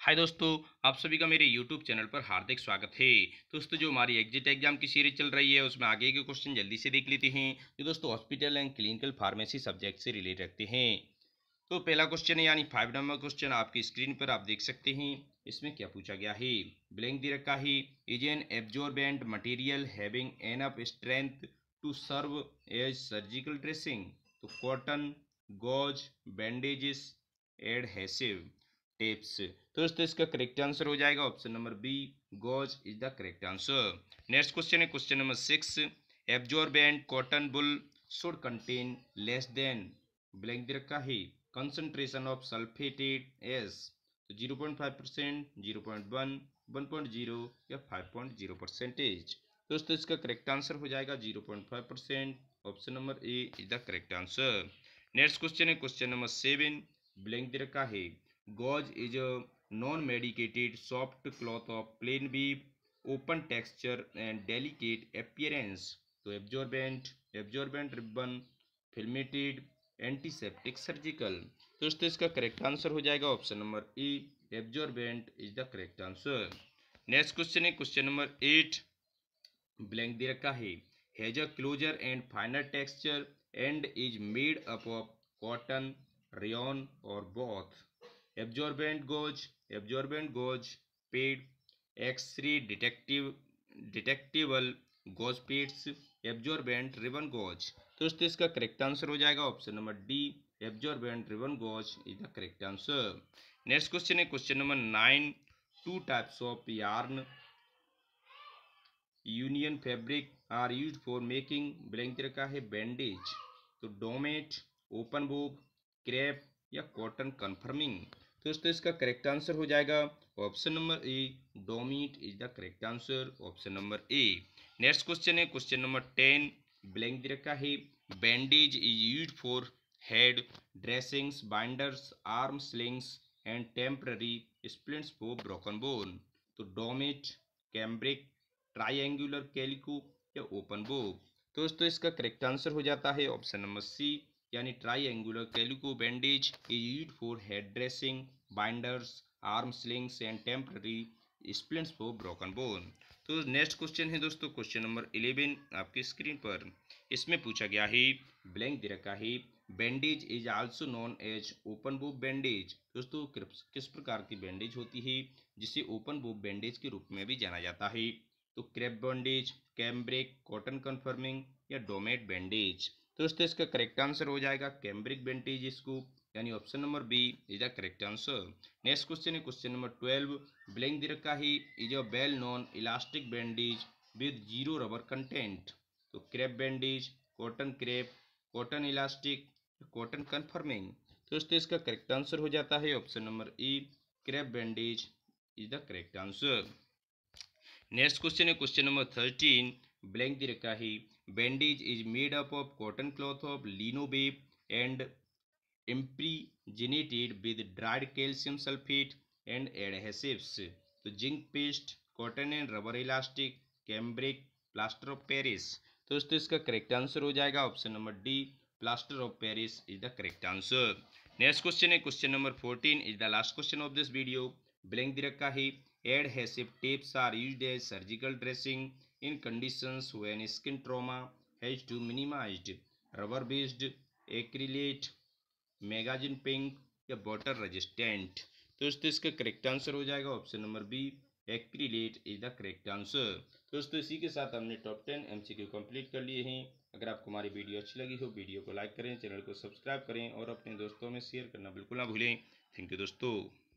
हाय दोस्तों आप सभी का मेरे यूट्यूब चैनल पर हार्दिक स्वागत है दोस्तों जो हमारी एग्जिट एग्जाम की सीरीज चल रही है उसमें आगे के क्वेश्चन जल्दी से देख लेते हैं जो दोस्तों hospital and clinical pharmacy subject से रिलेट रखते हैं तो पहला क्वेश्चन है यानी फाइव नंबर क्वेश्चन आपकी स्क्रीन पर आप देख सकते हैं इसमें क्या पूछा गया है ब्लैंक दे रखा है is an absorbent material having enough strength to serve as surgical dressing तो cotton gauze bandages adhesive tapes तो दोस्तों इसका करेक्ट आंसर हो जाएगा option number B gauze is the correct answer next question है question number six absorbent cotton wool should contain less than blank दे रखा है कंसनट्रेशन ऑफ सल्फेटेड एस तो zero point five percent zero point one one point zero या five point zero percentage दोस्तों इसका correct answer हो जाएगा zero point five percent option number A is the correct answer next question है question number seven blank दे रखा है gauze is non medicated soft cloth of plain weave open texture and delicate appearance तो absorbent absorbent ribbon filamented antiseptic surgical तो दोस्तों इसका correct answer हो जाएगा option number E absorbent is the correct answer next question है question number eight blank दे रखा है has a closer and final texture and is made up of cotton rayon और both absorbent gauze absorbent gauze pad X three detective detectival gauze pads absorbent ribbon gauze दोस्तों इसका correct answer हो जाएगा option number D absorbent ribbon gauze is the correct answer next question है question number nine two types of yarn union fabric are use for making blank का है bandage तो domette open बुक crepe या cotton conforming तो दोस्तों इसका correct answer हो जाएगा option number A domette is the correct answer option number A next question है क्वेश्चन नंबर टेन ब्लैंक दे रखा है bandage is use for head dressings binders arm slings and temporary splits for broken bone तो domette cambric triangular calico या open wove तो दोस्तों इसका correct answer हो जाता है ऑप्शन नंबर सी यानी triangular calico bandage is use for head dressing binders arm slings and temporary splints for broken bone तो नेक्स्ट क्वेश्चन है दोस्तों क्वेश्चन नंबर इलेवन आपकी स्क्रीन पर इसमें पूछा गया है ब्लैंक दे रखा है bandage is also known as open wove bandage दोस्तों किस प्रकार की बैंडेज होती है जिसे ओपन बोब बैंडेज के रूप में भी जाना जाता है तो crepe bandage cambric cotton conforming या डोमेट बैंडेज तो दोस्तों इसका करेक्ट आंसर हो जाएगा कैम्ब्रिक बेंटीज स्कूप यानी option number B is the correct answer next question है क्वेश्चन नंबर ट्वेल्व ब्लैंक दिरका ही is a well non elastic bandage with zero rubber content तो crepe bandage cotton crepe cotton elastic cotton conforming तो दोस्तों इसका correct answer हो जाता है option number E crepe bandage is the correct answer next question है question number thirteen blank दे रखा है bandage is made up of cotton cloth of lino babe and impregnated with dried calcium sulfate and adhesives तो zinc paste cotton and rubber elastic cambric plaster of Paris तो दोस्तों इसका correct answer हो जाएगा option number D plaster of Paris is the correct answer next question है question number fourteen is the last question of this video blank दे रखा है adhesive tapes are used as surgical dressing in conditions when skin trauma has to minimized rubber based acrylate magazine pink या water resistant तो इसका correct answer हो जाएगा option number B acrylate is the correct answer दोस्तों इसी के साथ हमने टॉप टेन एमसीक्यू कंप्लीट कर लिए हैं अगर आपको हमारी वीडियो अच्छी लगी हो वीडियो को लाइक करें चैनल को सब्सक्राइब करें और अपने दोस्तों में शेयर करना बिल्कुल ना भूलें थैंक यू दोस्तों